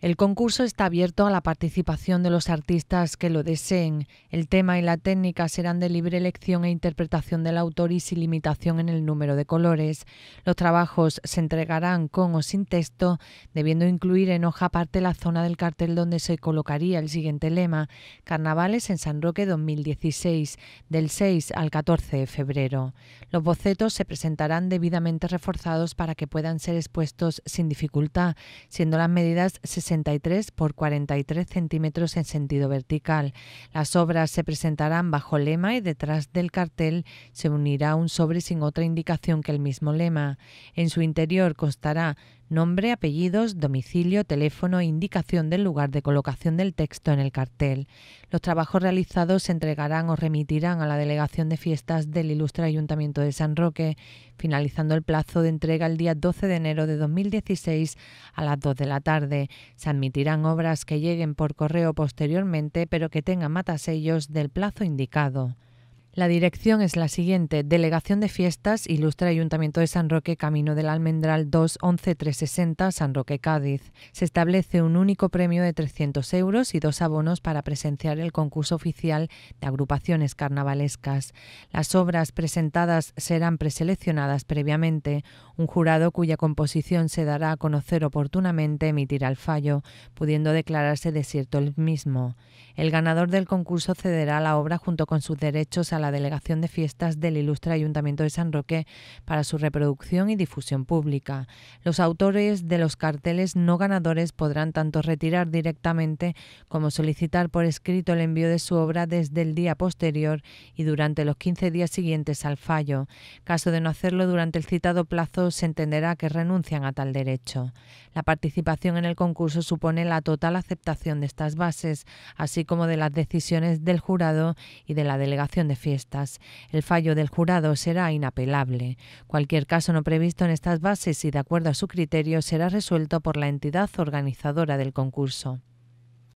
El concurso está abierto a la participación de los artistas que lo deseen. El tema y la técnica serán de libre elección e interpretación del autor y sin limitación en el número de colores. Los trabajos se entregarán con o sin texto, debiendo incluir en hoja aparte la zona del cartel donde se colocaría el siguiente lema, Carnavales en San Roque 2016, del 6 al 14 de febrero. Los bocetos se presentarán debidamente reforzados para que puedan ser expuestos sin dificultad, siendo las medidas 60 63 por 43 centímetros en sentido vertical. Las obras se presentarán bajo lema y detrás del cartel se unirá un sobre sin otra indicación que el mismo lema. En su interior constará nombre, apellidos, domicilio, teléfono e indicación del lugar de colocación del texto en el cartel. Los trabajos realizados se entregarán o remitirán a la Delegación de Fiestas del Ilustre Ayuntamiento de San Roque, finalizando el plazo de entrega el día 12 de enero de 2016 a las 2 de la tarde. Se admitirán obras que lleguen por correo posteriormente, pero que tengan matasellos del plazo indicado. La dirección es la siguiente. Delegación de Fiestas, Ilustre Ayuntamiento de San Roque, Camino del Almendral 2, 360 San Roque, Cádiz. Se establece un único premio de 300 euros y dos abonos para presenciar el concurso oficial de agrupaciones carnavalescas. Las obras presentadas serán preseleccionadas previamente. Un jurado cuya composición se dará a conocer oportunamente emitirá el fallo, pudiendo declararse desierto el mismo. El ganador del concurso cederá la obra junto con sus derechos a la la Delegación de Fiestas del Ilustre Ayuntamiento de San Roque para su reproducción y difusión pública. Los autores de los carteles no ganadores podrán tanto retirar directamente como solicitar por escrito el envío de su obra desde el día posterior y durante los 15 días siguientes al fallo. Caso de no hacerlo durante el citado plazo, se entenderá que renuncian a tal derecho. La participación en el concurso supone la total aceptación de estas bases, así como de las decisiones del jurado y de la delegación de fiestas. El fallo del jurado será inapelable. Cualquier caso no previsto en estas bases y de acuerdo a su criterio será resuelto por la entidad organizadora del concurso.